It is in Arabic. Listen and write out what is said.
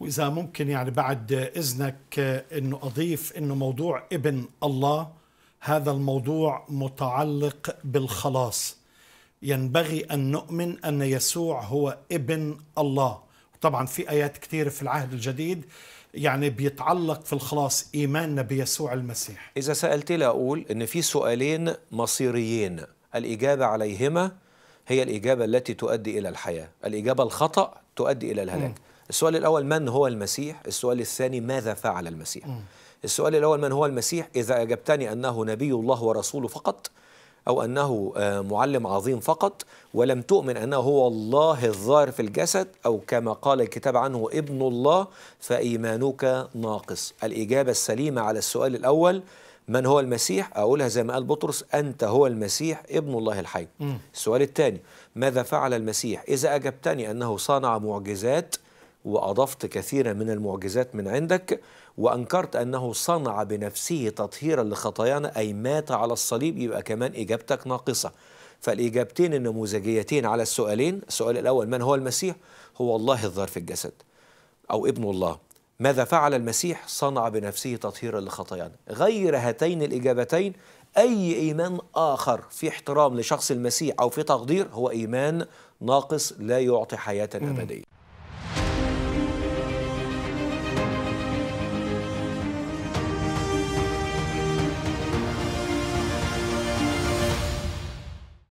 وإذا ممكن يعني بعد إذنك آه، أنه أضيف أنه موضوع ابن الله هذا الموضوع متعلق بالخلاص ينبغي أن نؤمن أن يسوع هو ابن الله طبعا في آيات كثيرة في العهد الجديد يعني بيتعلق في الخلاص إيماننا بيسوع المسيح إذا سألت أقول أن في سؤالين مصيريين الإجابة عليهما هي الإجابة التي تؤدي إلى الحياة الإجابة الخطأ تؤدي إلى الهلاك م. السؤال الأول من هو المسيح السؤال الثاني ماذا فعل المسيح السؤال الأول من هو المسيح إذا أجبتني أنه نبي الله ورسوله فقط أو أنه آه، معلم عظيم فقط ولم تؤمن أنه هو الله الظاهر في الجسد أو كما قال الكتاب عنه ابن الله فإيمانك ناقص الإجابة السليمة على السؤال الأول من هو المسيح أقولها زي ما قال بطرس أنت هو المسيح ابن الله الحي م. السؤال الثاني ماذا فعل المسيح إذا أجبتني أنه صنع معجزات واضفت كثيرا من المعجزات من عندك وانكرت انه صنع بنفسه تطهيرا لخطايانا اي مات على الصليب يبقى كمان اجابتك ناقصه فالاجابتين النموذجيتين على السؤالين السؤال الاول من هو المسيح هو الله الظرف الجسد او ابن الله ماذا فعل المسيح صنع بنفسه تطهيرا لخطايانا غير هاتين الاجابتين اي ايمان اخر في احترام لشخص المسيح او في تقدير هو ايمان ناقص لا يعطي حياه ابديه